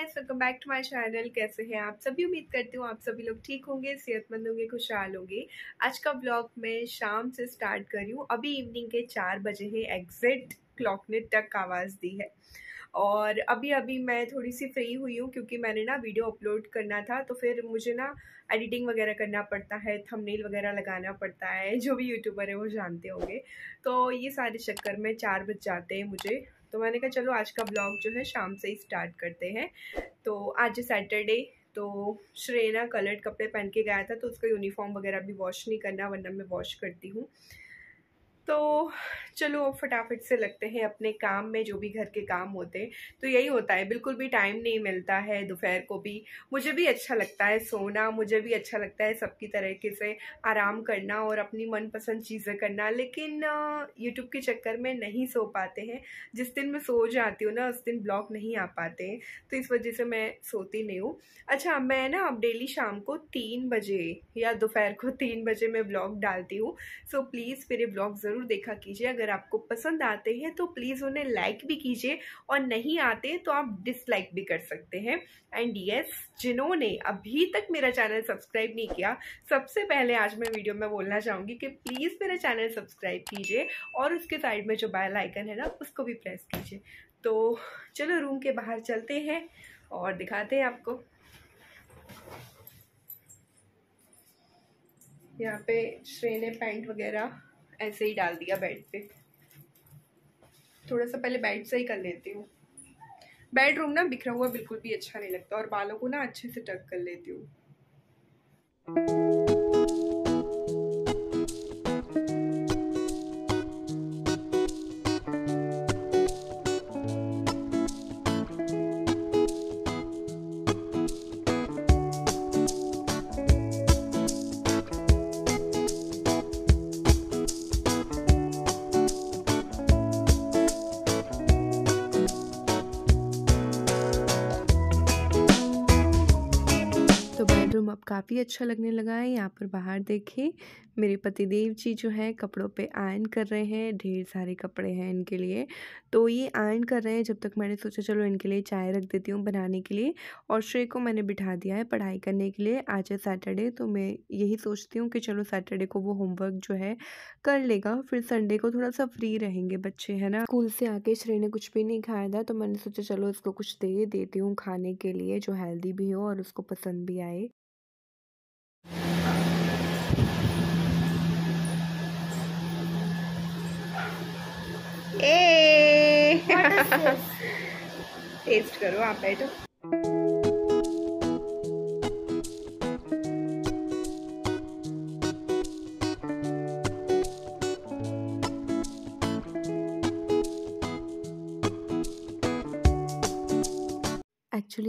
Guys welcome back to my channel कैसे हैं आप सभी उम्मीद करती हूँ आप सभी लोग ठीक होंगे सेहतमंद होंगे खुशहाल होंगे आज का ब्लॉग मैं शाम से स्टार्ट कर रही हूँ अभी इवनिंग के चार बजे हैं एग्जैक्ट क्लॉक ने टक आवाज़ दी है और अभी अभी मैं थोड़ी सी फ्री हुई हूँ क्योंकि मैंने ना वीडियो अपलोड करना था तो फिर मुझे ना एडिटिंग वगैरह करना पड़ता है थंबनेल वगैरह लगाना पड़ता है जो भी यूट्यूबर है वो जानते होंगे तो ये सारे चक्कर में चार बज जाते हैं मुझे तो मैंने कहा चलो आज का ब्लॉग जो है शाम से ही स्टार्ट करते हैं तो आज सैटरडे तो श्रेना कलर्ड कपड़े पहन के गया था तो उसका यूनिफॉर्म वगैरह भी वॉश नहीं करना वरना मैं वॉश करती हूँ तो चलो फटाफट से लगते हैं अपने काम में जो भी घर के काम होते हैं तो यही होता है बिल्कुल भी टाइम नहीं मिलता है दोपहर को भी मुझे भी अच्छा लगता है सोना मुझे भी अच्छा लगता है सबकी तरीके से आराम करना और अपनी मनपसंद चीज़ें करना लेकिन यूट्यूब के चक्कर में नहीं सो पाते हैं जिस दिन मैं सो जाती हूँ ना उस दिन ब्लॉग नहीं आ पाते हैं तो इस वजह से मैं सोती नहीं हूँ अच्छा मैं ना अब डेली शाम को तीन बजे या दोपहर को तीन बजे मैं ब्लॉग डालती हूँ सो प्लीज़ मेरे ब्लॉग ज़रूर ज़रूर देखा कीजिए अगर आपको पसंद आते हैं तो प्लीज़ उन्हें लाइक भी कीजिए और नहीं आते तो आप डिसलाइक भी कर सकते हैं एंड यस yes, जिन्होंने अभी तक मेरा चैनल सब्सक्राइब नहीं किया सबसे पहले आज मैं वीडियो में बोलना चाहूँगी कि प्लीज़ मेरा चैनल सब्सक्राइब कीजिए और उसके साइड में जो बैल आइकन है ना उसको भी प्रेस कीजिए तो चलो रूम के बाहर चलते हैं और दिखाते हैं आपको यहाँ पे श्रे पैंट वगैरह ऐसे ही डाल दिया बेड पे थोड़ा सा पहले बेड से ही कर लेती हूँ बेडरूम ना बिखरा हुआ बिल्कुल भी अच्छा नहीं लगता और बालों को ना अच्छे से टक कर लेती हूँ अब काफ़ी अच्छा लगने लगा है यहाँ पर बाहर देखें मेरे पतिदेव जी जो है कपड़ों पे आयन कर रहे हैं ढेर सारे कपड़े हैं इनके लिए तो ये आयन कर रहे हैं जब तक मैंने सोचा चलो इनके लिए चाय रख देती हूँ बनाने के लिए और श्रेय को मैंने बिठा दिया है पढ़ाई करने के लिए आज है सैटरडे तो मैं यही सोचती हूँ कि चलो सैटरडे को वो होमवर्क जो है कर लेगा फिर संडे को थोड़ा सा फ्री रहेंगे बच्चे है ना स्कूल से आके श्रेय ने कुछ भी नहीं खाया था तो मैंने सोचा चलो इसको कुछ दे देती हूँ खाने के लिए जो हेल्दी भी हो और उसको पसंद भी आए ए टेस्ट करो आप बैठो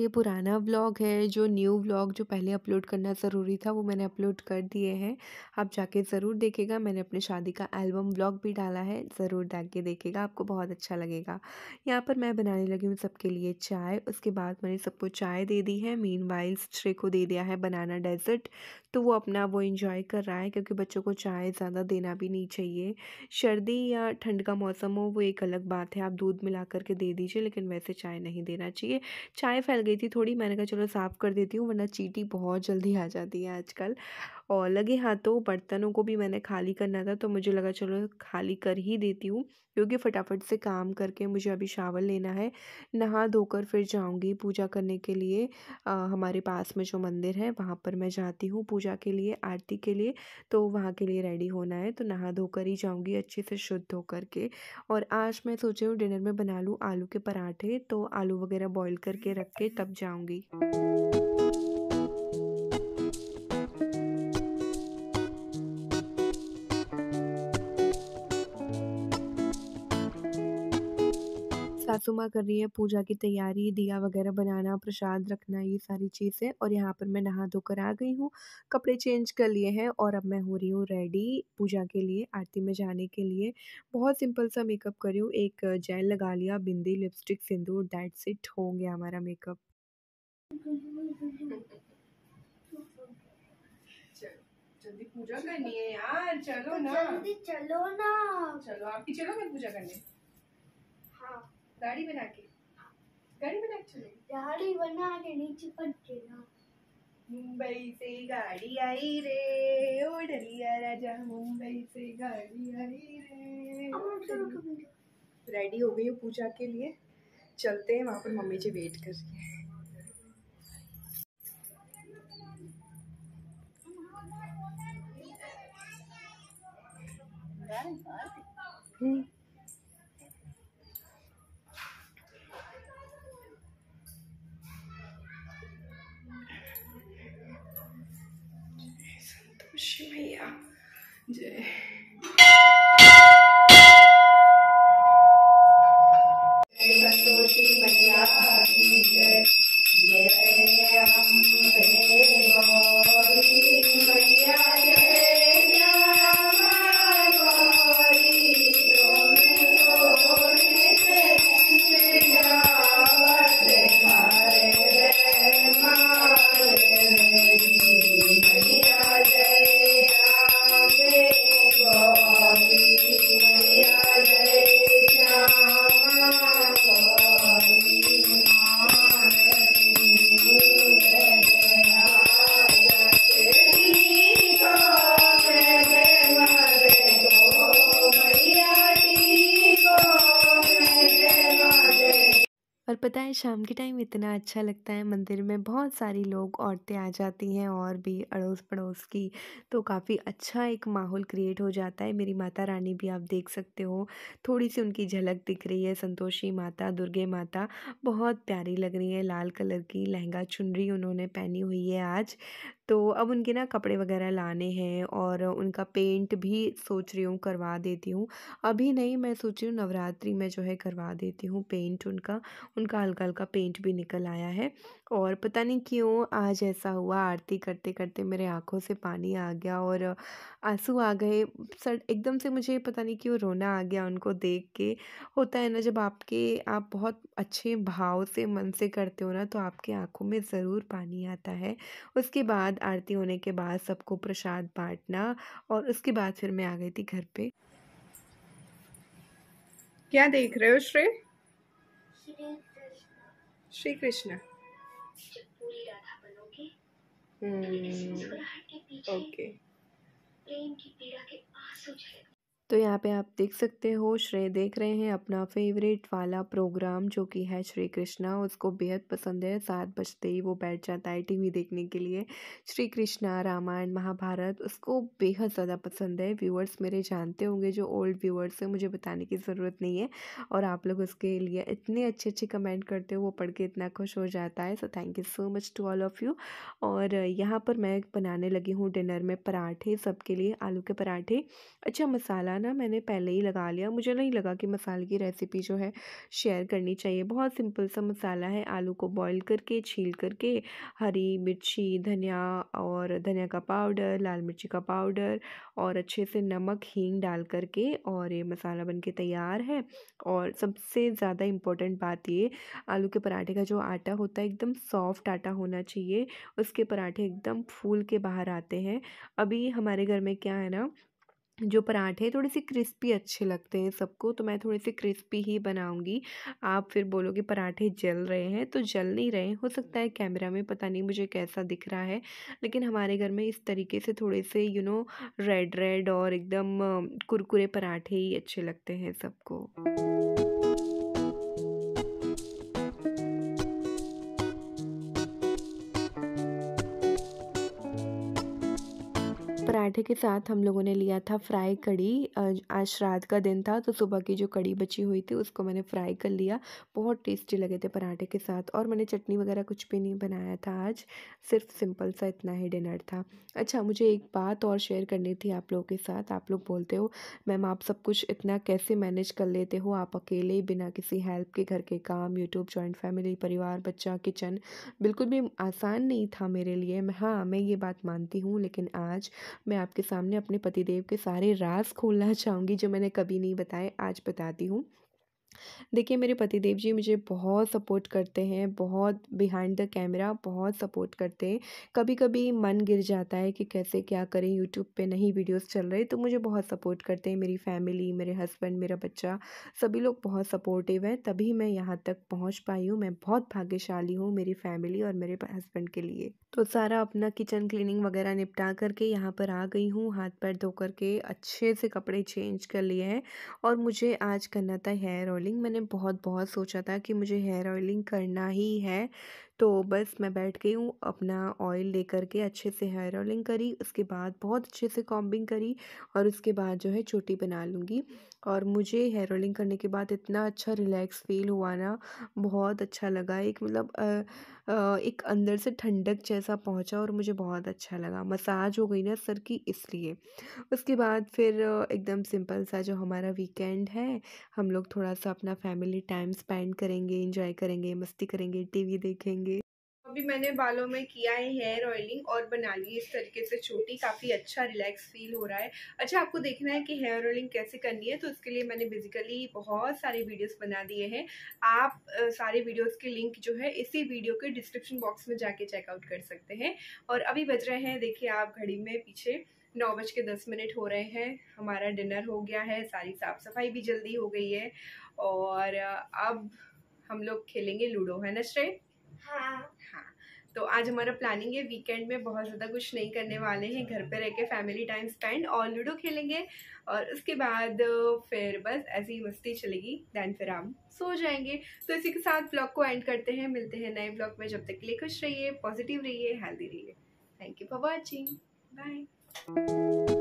लिए पुराना व्लॉग है जो न्यू व्लॉग जो पहले अपलोड करना ज़रूरी था वो मैंने अपलोड कर दिए हैं आप जाके ज़रूर देखेगा मैंने अपने शादी का एल्बम व्लॉग भी डाला है ज़रूर जाके देखेगा आपको बहुत अच्छा लगेगा यहाँ पर मैं बनाने लगी हूँ सबके लिए चाय उसके बाद मैंने सबको चाय दे दी है मीन वाइल्स श्रे को दे दिया है बनाना डेजर्ट तो वो अपना वो इन्जॉय कर रहा है क्योंकि बच्चों को चाय ज़्यादा देना भी नहीं चाहिए सर्दी या ठंड का मौसम हो वो एक अलग बात है आप दूध मिला करके दे दीजिए लेकिन वैसे चाय नहीं देना चाहिए चाय फैल गई गई थी थोड़ी मैंने कहा चलो साफ़ कर देती हूँ वरना चीटी बहुत जल्दी आ जाती है आजकल और लगे हाथों बर्तनों को भी मैंने खाली करना था तो मुझे लगा चलो खाली कर ही देती हूँ क्योंकि फटाफट से काम करके मुझे अभी शावल लेना है नहा धोकर फिर जाऊँगी पूजा करने के लिए आ, हमारे पास में जो मंदिर है वहाँ पर मैं जाती हूँ पूजा के लिए आरती के लिए तो वहाँ के लिए रेडी होना है तो नहा धोकर ही जाऊँगी अच्छे से शुद्ध होकर के और आज मैं सोचे हूँ डिनर में बना लूँ आलू के पराठे तो आलू वगैरह बॉयल करके रख के तब जाऊँगी सासू हम्म। तो माँ कर रही है पूजा की तैयारी दिया वगैरह बनाना प्रसाद रखना ये सारी चीज़ें और यहाँ पर मैं नहा धोकर आ गई हूँ कपड़े चेंज कर लिए हैं और अब मैं हो रही हूँ रेडी पूजा के लिए आरती में जाने के लिए बहुत सिंपल सा मेकअप करी हूँ एक जेल लगा लिया bindi lipstick sindoor that's it हो गया हमारा मेकअप जल्दी पूजा करनी है यार चलो ना जल्दी चलो ना चलो आपकी चलो मैं पूजा करने दाढ़ी बना के गाड़ी बना के चले गाड़ी बना के नीचे पट के ना मुंबई से गाड़ी आई रे ओ डलिया राजा मुंबई से गाड़ी आई रे रेडी हो गई हूँ पूजा के लिए चलते हैं वहाँ पर मम्मी जी वेट कर रही है हम्म 什么呀？对。है शाम के टाइम इतना अच्छा लगता है मंदिर में बहुत सारी लोग औरतें आ जाती हैं और भी अड़ोस पड़ोस की तो काफ़ी अच्छा एक माहौल क्रिएट हो जाता है मेरी माता रानी भी आप देख सकते हो थोड़ी सी उनकी झलक दिख रही है संतोषी माता दुर्गे माता बहुत प्यारी लग रही है लाल कलर की लहंगा चुनरी उन्होंने पहनी हुई है आज तो अब उनके ना कपड़े वगैरह लाने हैं और उनका पेंट भी सोच रही हूँ करवा देती हूँ अभी नहीं मैं सोच रही हूँ नवरात्रि में जो है करवा देती हूँ पेंट उनका उनका हल्का हल्का पेंट भी निकल आया है और पता नहीं क्यों आज ऐसा हुआ आरती करते करते मेरे आँखों से पानी आ गया और आंसू आ गए सर एकदम से मुझे पता नहीं क्यों रोना आ गया उनको देख के होता है ना जब आपके आप बहुत अच्छे भाव से मन से करते हो ना तो आपके आँखों में ज़रूर पानी आता है उसके बाद आरती होने के बाद सबको प्रसाद बांटना और उसके बाद फिर मैं आ गई थी घर पे क्या देख रहे हो श्री श्री कृष्ण हम्म। हम्म, ओके प्रेम की पीड़ा के आंसू तो यहाँ पे आप देख सकते हो श्रेय देख रहे हैं अपना फेवरेट वाला प्रोग्राम जो कि है श्री कृष्णा उसको बेहद पसंद है सात बजते ही वो बैठ जाता है टीवी देखने के लिए श्री कृष्णा रामायण महाभारत उसको बेहद ज़्यादा पसंद है व्यूअर्स मेरे जानते होंगे जो ओल्ड व्यूअर्स हैं मुझे बताने की ज़रूरत नहीं है और आप लोग उसके लिए इतने अच्छे अच्छे कमेंट करते हो वो पढ़ के इतना खुश हो जाता है so thank you so much to all of you और यहाँ पर मैं बनाने लगी हूँ डिनर में पराठे सबके लिए आलू के पराठे अच्छा मसाला ना मैंने पहले ही लगा लिया मुझे नहीं लगा कि मसाले की रेसिपी जो है शेयर करनी चाहिए बहुत सिंपल सा मसाला है आलू को बॉईल करके छील करके हरी मिर्ची धनिया और धनिया का पाउडर लाल मिर्ची का पाउडर और अच्छे से नमक हींग डाल करके और ये मसाला बन के तैयार है और सबसे ज़्यादा इम्पोर्टेंट बात ये आलू के पराठे का जो आटा होता है एकदम सॉफ्ट आटा होना चाहिए उसके पराठे एकदम फूल के बाहर आते हैं अभी हमारे घर में क्या है ना जो पराठे थोड़े से क्रिस्पी अच्छे लगते हैं सबको तो मैं थोड़े से क्रिस्पी ही बनाऊंगी आप फिर बोलोगे पराठे जल रहे हैं तो जल नहीं रहे हो सकता है कैमरा में पता नहीं मुझे कैसा दिख रहा है लेकिन हमारे घर में इस तरीके से थोड़े से यू नो रेड रेड और एकदम कुरकुरे पराठे ही अच्छे लगते हैं सबको पराठे के साथ हम लोगों ने लिया था फ्राई कड़ी आज श्राद्ध का दिन था तो सुबह की जो कड़ी बची हुई थी उसको मैंने फ्राई कर लिया बहुत टेस्टी लगे थे पराठे के साथ और मैंने चटनी वगैरह कुछ भी नहीं बनाया था आज सिर्फ सिंपल सा इतना ही डिनर था अच्छा मुझे एक बात और शेयर करनी थी आप लोगों के साथ आप लोग बोलते हो मैम आप सब कुछ इतना कैसे मैनेज कर लेते हो आप अकेले बिना किसी हेल्प के घर के काम यूट्यूब जॉइंट फैमिली परिवार बच्चा किचन बिल्कुल भी आसान नहीं था मेरे लिए हाँ मैं ये बात मानती हूँ लेकिन आज मैं आपके सामने अपने पतिदेव के सारे राज़ खोलना चाहूँगी जो मैंने कभी नहीं बताए आज बताती हूँ देखिए मेरे पतिदेव जी मुझे बहुत सपोर्ट करते हैं, बहुत बिहाइंड द कैमरा बहुत सपोर्ट करते हैं। कभी-कभी मन गिर जाता है कि कैसे क्या करें यूट्यूब पे नहीं वीडियोज़ चल रहे तो मुझे बहुत सपोर्ट करते हैं मेरी फैमिली, मेरे हस्बैंड, मेरा बच्चा सभी लोग बहुत सपोर्टिव हैं तभी मैं यहाँ तक पहुँच पाई हूँ। मैं बहुत भाग्यशाली हूँ मेरी फैमिली और मेरे हस्बैंड के लिए। तो सारा अपना किचन क्लीनिंग वगैरह निपटा करके यहाँ पर आ गई हूँ, हाथ-पैर धो करके के अच्छे से कपड़े चेंज कर लिए हैं और मुझे आज करना था हेयर और ऑयलिंग मैंने बहुत बहुत सोचा था कि मुझे हेयर ऑयलिंग करना ही है तो बस मैं बैठ गई हूँ अपना ऑयल लेकर के अच्छे से हेयर ऑयलिंग करी उसके बाद बहुत अच्छे से कॉम्बिंग करी और उसके बाद जो है चोटी बना लूँगी और मुझे हेयर ऑयलिंग करने के बाद इतना अच्छा रिलैक्स फील हुआ ना बहुत अच्छा लगा एक मतलब एक अंदर से ठंडक जैसा पहुँचा और मुझे बहुत अच्छा लगा मसाज हो गई ना सर की इसलिए उसके बाद फिर एकदम सिंपल सा जो हमारा वीकेंड है हम लोग थोड़ा सा अपना फैमिली टाइम स्पेंड करेंगे इंजॉय करेंगे मस्ती करेंगे टीवी देखेंगे अभी मैंने बालों में किया है हेयर ऑयलिंग और बना ली इस तरीके से छोटी काफ़ी अच्छा रिलैक्स फील हो रहा है अच्छा आपको देखना है कि हेयर ऑयलिंग कैसे करनी है तो उसके लिए मैंने बेसिकली बहुत सारे वीडियोस बना दिए हैं आप सारे वीडियोस के लिंक जो है इसी वीडियो के डिस्क्रिप्शन बॉक्स में जाके चेकआउट कर सकते हैं और अभी बज रहे हैं देखिए आप घड़ी में पीछे नौ बज के दस मिनट हो रहे हैं हमारा डिनर हो गया है सारी साफ़ सफाई भी जल्दी हो गई है और अब हम लोग खेलेंगे लूडो है ना श्रेय हाँ। हाँ, तो आज हमारा प्लानिंग है वीकेंड में बहुत ज़्यादा कुछ नहीं करने वाले हैं घर पे रह के फैमिली टाइम स्पेंड और लूडो खेलेंगे और उसके बाद फिर बस ऐसी मस्ती चलेगी दैन फिर हम सो जाएंगे तो इसी के साथ ब्लॉग को एंड करते हैं मिलते हैं नए ब्लॉग में जब तक के लिए खुश रहिए पॉजिटिव रहिए हेल्दी रहिए thank you for watching bye